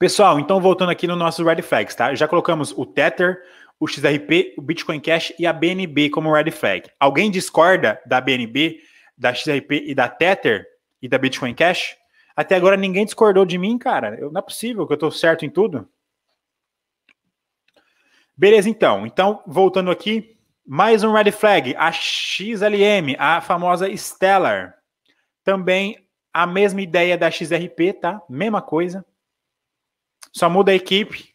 Pessoal, então voltando aqui no nosso red flags, tá? Já colocamos o Tether, o XRP, o Bitcoin Cash e a BNB como red flag. Alguém discorda da BNB, da XRP e da Tether e da Bitcoin Cash? Até agora ninguém discordou de mim, cara. Eu, não é possível que eu estou certo em tudo. Beleza, então. Então, voltando aqui, mais um red flag, a XLM, a famosa Stellar. Também a mesma ideia da XRP, tá? Mesma coisa só muda a equipe.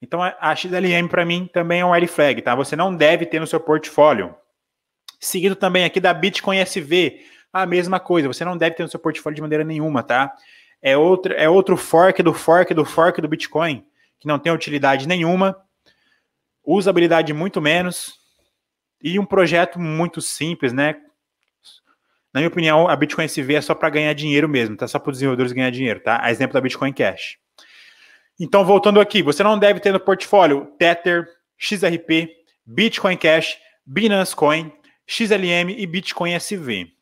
Então a XLM para mim também é um red flag, tá? Você não deve ter no seu portfólio. Seguido também aqui da Bitcoin SV, a mesma coisa, você não deve ter no seu portfólio de maneira nenhuma, tá? É outro, é outro fork do fork do fork do Bitcoin, que não tem utilidade nenhuma, usabilidade muito menos e um projeto muito simples, né? Na minha opinião, a Bitcoin SV é só para ganhar dinheiro mesmo, tá? Só para os desenvolvedores ganhar dinheiro, tá? A exemplo da Bitcoin Cash. Então, voltando aqui, você não deve ter no portfólio Tether, XRP, Bitcoin Cash, Binance Coin, XLM e Bitcoin SV.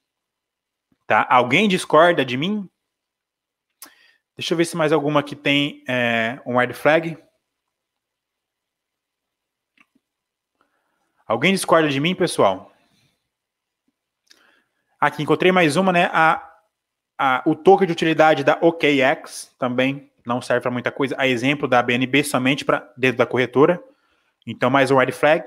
Tá? Alguém discorda de mim? Deixa eu ver se mais alguma que tem é, um red flag. Alguém discorda de mim, pessoal? Aqui encontrei mais uma, né? A, a, o token de utilidade da OKX também não serve para muita coisa. A exemplo da BNB somente para dentro da corretora. Então, mais um red flag.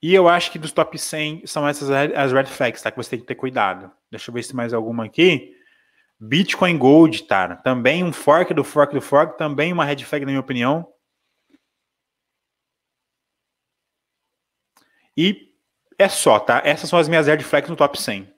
E eu acho que dos top 100 são essas as red flags, tá? Que você tem que ter cuidado. Deixa eu ver se tem mais alguma aqui. Bitcoin Gold, cara. Também um fork do fork do fork. Também uma red flag, na minha opinião. E é só, tá? Essas são as minhas red flags no top 100.